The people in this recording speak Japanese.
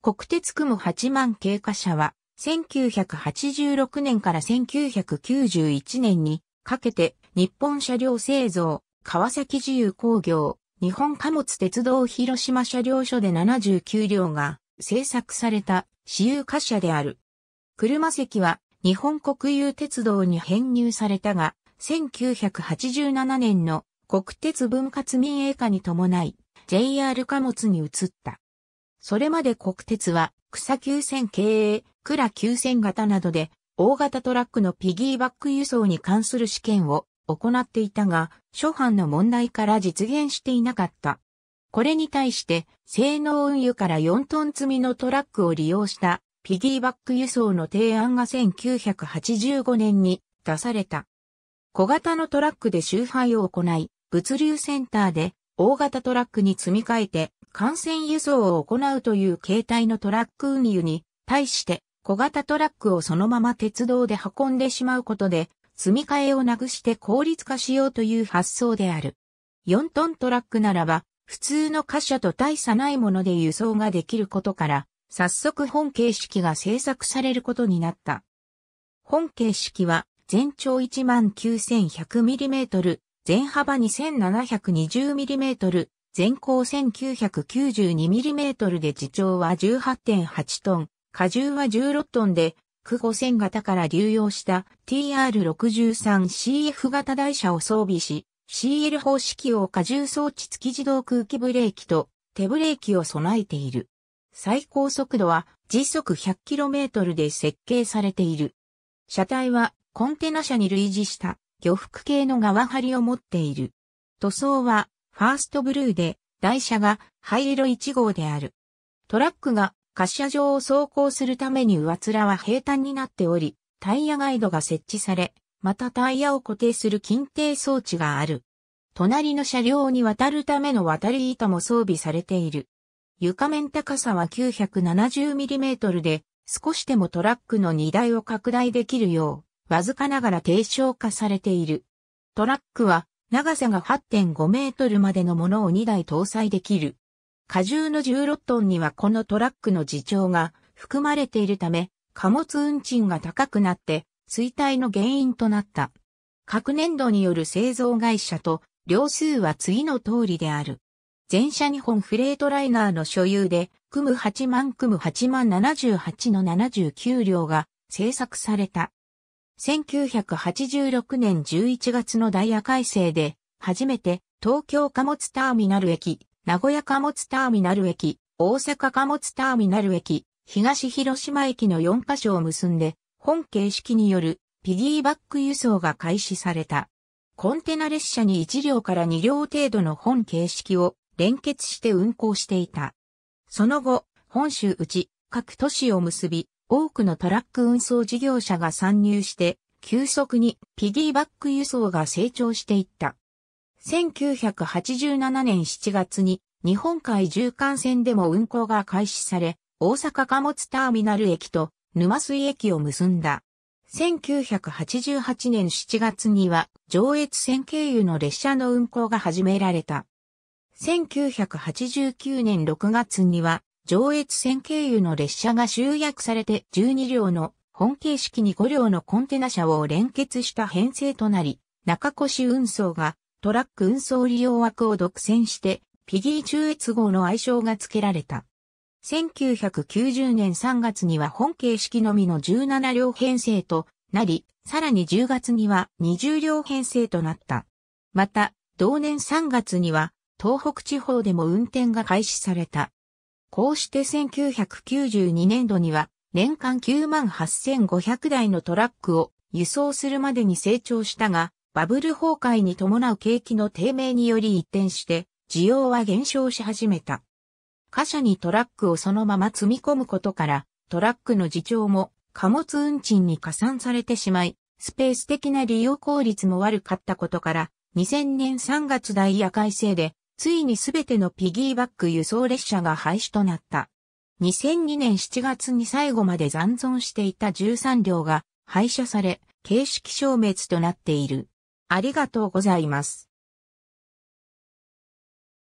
国鉄雲8万経過車は、1986年から1991年にかけて日本車両製造、川崎自由工業、日本貨物鉄道広島車両所で79両が製作された私有貨車である。車席は日本国有鉄道に編入されたが、1987年の国鉄分割民営化に伴い JR 貨物に移った。それまで国鉄は、草急線経営、倉急線型などで、大型トラックのピギーバック輸送に関する試験を行っていたが、初版の問題から実現していなかった。これに対して、性能運輸から4トン積みのトラックを利用したピギーバック輸送の提案が1985年に出された。小型のトラックで周廃を行い、物流センターで大型トラックに積み替えて幹線輸送を行うという形態のトラック運輸に対して小型トラックをそのまま鉄道で運んでしまうことで積み替えをなくして効率化しようという発想である。4トントラックならば普通の貨車と大差ないもので輸送ができることから早速本形式が制作されることになった。本形式は全長 19,100mm、全幅 2720mm、全高 1992mm で自重は18.8トン、荷重は16トンで、区5000型から流用した TR63CF 型台車を装備し、CL 方式用荷重装置付き自動空気ブレーキと手ブレーキを備えている。最高速度は時速 100km で設計されている。車体はコンテナ車に類似した漁服系の側張りを持っている。塗装はファーストブルーで、台車が灰色1号である。トラックが滑車上を走行するために上面は平坦になっており、タイヤガイドが設置され、またタイヤを固定する禁定装置がある。隣の車両に渡るための渡り板も装備されている。床面高さは 970mm で、少しでもトラックの荷台を拡大できるよう、わずかながら低床化されている。トラックは長さが8.5メートルまでのものを2台搭載できる。荷重の16トンにはこのトラックの自重が含まれているため、貨物運賃が高くなって衰退の原因となった。各年度による製造会社と両数は次の通りである。全車日本フレートライナーの所有で、組む8万組む8万78の79両が製作された。1986年11月のダイヤ改正で、初めて東京貨物ターミナル駅、名古屋貨物ターミナル駅、大阪貨物ターミナル駅、東広島駅の4カ所を結んで、本形式によるピギーバック輸送が開始された。コンテナ列車に1両から2両程度の本形式を連結して運行していた。その後、本州内各都市を結び、多くのトラック運送事業者が参入して、急速にピギーバック輸送が成長していった。1987年7月に日本海縦貫線でも運行が開始され、大阪貨物ターミナル駅と沼水駅を結んだ。1988年7月には上越線経由の列車の運行が始められた。1989年6月には上越線経由の列車が集約されて12両の本形式に5両のコンテナ車を連結した編成となり、中越運送がトラック運送利用枠を独占して、ピギー中越号の愛称が付けられた。1990年3月には本形式のみの17両編成となり、さらに10月には20両編成となった。また、同年3月には東北地方でも運転が開始された。こうして1992年度には年間98,500台のトラックを輸送するまでに成長したが、バブル崩壊に伴う景気の低迷により一転して、需要は減少し始めた。貨車にトラックをそのまま積み込むことから、トラックの自重も貨物運賃に加算されてしまい、スペース的な利用効率も悪かったことから、2000年3月ダイヤ改正でついにすべてのピギーバック輸送列車が廃止となった。2002年7月に最後まで残存していた13両が廃車され、形式消滅となっている。ありがとうございます。